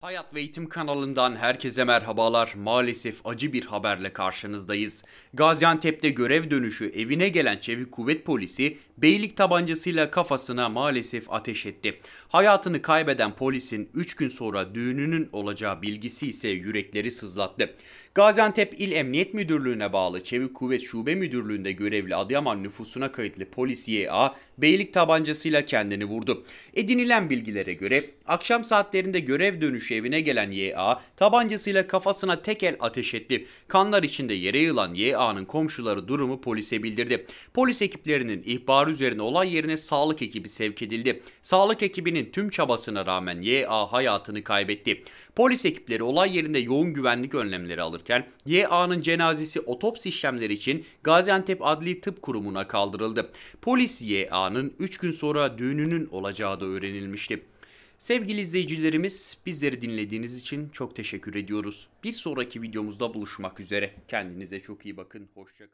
Hayat ve Eğitim kanalından herkese merhabalar. Maalesef acı bir haberle karşınızdayız. Gaziantep'te görev dönüşü evine gelen Çevik Kuvvet Polisi beylik tabancasıyla kafasına maalesef ateş etti. Hayatını kaybeden polisin 3 gün sonra düğününün olacağı bilgisi ise yürekleri sızlattı. Gaziantep İl Emniyet Müdürlüğü'ne bağlı Çevik Kuvvet Şube Müdürlüğü'nde görevli Adıyaman nüfusuna kayıtlı polis YA beylik tabancasıyla kendini vurdu. Edinilen bilgilere göre akşam saatlerinde görev dönüşü evine gelen YA tabancasıyla kafasına tek el ateş etti. Kanlar içinde yere yılan YA'nın komşuları durumu polise bildirdi. Polis ekiplerinin ihbarı üzerine olay yerine sağlık ekibi sevk edildi. Sağlık ekibinin tüm çabasına rağmen YA hayatını kaybetti. Polis ekipleri olay yerinde yoğun güvenlik önlemleri alırken YA'nın cenazesi otopsi işlemleri için Gaziantep Adli Tıp Kurumu'na kaldırıldı. Polis YA'nın 3 gün sonra düğününün olacağı da öğrenilmişti. Sevgili izleyicilerimiz, bizleri dinlediğiniz için çok teşekkür ediyoruz. Bir sonraki videomuzda buluşmak üzere. Kendinize çok iyi bakın, hoşçakalın.